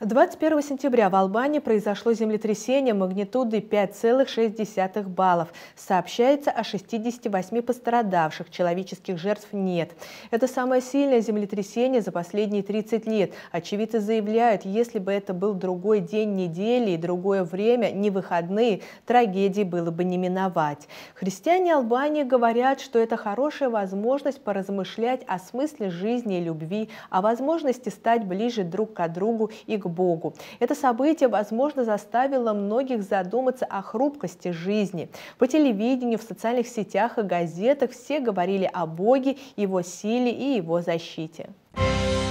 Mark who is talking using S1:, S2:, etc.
S1: 21 сентября в Албании произошло землетрясение магнитудой 5,6 баллов. Сообщается о 68 пострадавших, человеческих жертв нет. Это самое сильное землетрясение за последние 30 лет. Очевидцы заявляют, если бы это был другой день недели и другое время, не выходные, трагедии было бы не миновать. Христиане Албании говорят, что это хорошая возможность поразмышлять о смысле жизни и любви, о возможности стать ближе друг к другу и к Богу. Это событие, возможно, заставило многих задуматься о хрупкости жизни. По телевидению, в социальных сетях и газетах все говорили о Боге, его силе и его защите. Thank you